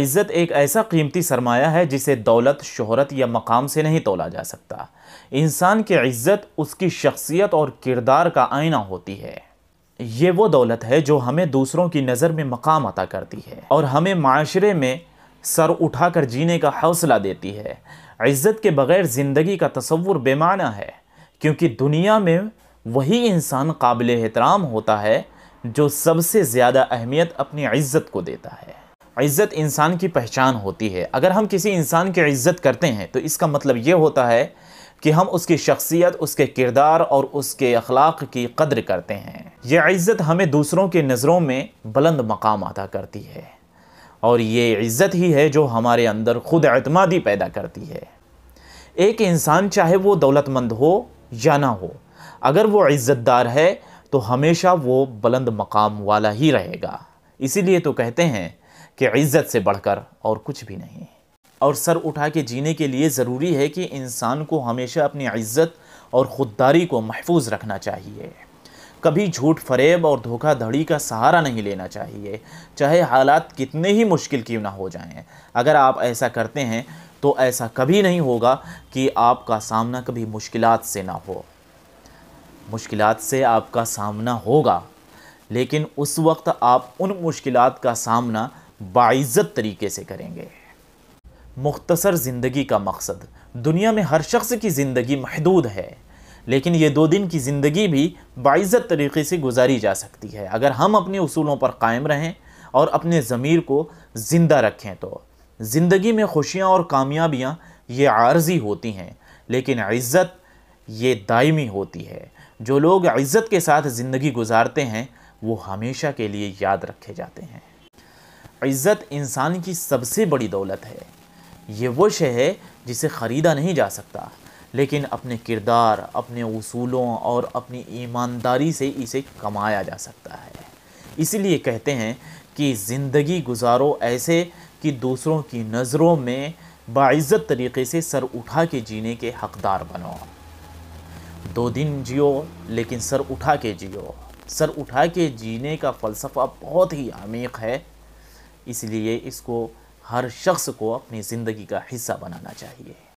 इज़्ज़त एक ऐसा कीमती सरमाया है जिसे दौलत शहरत या मकाम से नहीं तोला जा सकता इंसान की इज़्ज़त उसकी शख्सियत और किरदार का आईना होती है ये वो दौलत है जो हमें दूसरों की नज़र में मकाम अता करती है और हमें माशरे में सर उठाकर जीने का हौसला देती है इज़्ज़त के बग़ैर ज़िंदगी का तस्वुर बेमाना है क्योंकि दुनिया में वही इंसान काबिल एहतराम होता है जो सबसे ज़्यादा अहमियत अपनी इज़्ज़त को देता है इज़्ज़त इंसान की पहचान होती है अगर हम किसी इंसान की इज़्ज़त करते हैं तो इसका मतलब ये होता है कि हम उसकी शख्सियत उसके किरदार और उसके अखलाक की कद्र करते हैं यह इज़्ज़त हमें दूसरों की नज़रों में बुलंद मकाम अदा करती है और ये इज़्ज़त ही है जो हमारे अंदर ख़ुद अतमादी पैदा करती है एक इंसान चाहे वो दौलतमंद हो या ना हो अगर वो इज़्ज़तदार है तो हमेशा वो बुलंद मकाम वाला ही रहेगा इसीलिए तो कहते हैं कि इज़्ज़त से बढ़कर और कुछ भी नहीं और सर उठा के जीने के लिए ज़रूरी है कि इंसान को हमेशा अपनी इज़्ज़त और ख़ुददारी को महफूज रखना चाहिए कभी झूठ फरेब और धोखाधड़ी का सहारा नहीं लेना चाहिए चाहे हालात कितने ही मुश्किल क्यों ना हो जाएं। अगर आप ऐसा करते हैं तो ऐसा कभी नहीं होगा कि आपका सामना कभी मुश्किल से ना हो मुश्किल से आपका सामना होगा लेकिन उस वक्त आप उन मुश्किल का सामना बाइज़त तरीके से करेंगे मुख्तसर ज़िंदगी का मकसद दुनिया में हर शख्स की ज़िंदगी महदूद है लेकिन ये दो दिन की ज़िंदगी भी बाइज़त तरीके से गुजारी जा सकती है अगर हम अपने असूलों पर कायम रहें और अपने ज़मीर को ज़िंदा रखें तो ज़िंदगी में खुशियाँ और कामयाबियाँ ये आर्जी होती हैं लेकिन इज़्ज़त ये दायमी होती है जो लोग इज़्ज़त के साथ ज़िंदगी गुजारते हैं वो हमेशा के लिए याद रखे जाते हैं इज़्ज़त इंसान की सबसे बड़ी दौलत है ये वो शे है जिसे ख़रीदा नहीं जा सकता लेकिन अपने किरदार अपने उसूलों और अपनी ईमानदारी से इसे कमाया जा सकता है इसलिए कहते हैं कि ज़िंदगी गुजारो ऐसे कि दूसरों की नज़रों में बाज़्ज़त तरीके से सर उठा के जीने के हकदार बनो दो दिन जियो लेकिन सर उठा के जियो सर उठा के जीने का फ़लसफ़ा बहुत ही आमीक है इसलिए इसको हर शख्स को अपनी ज़िंदगी का हिस्सा बनाना चाहिए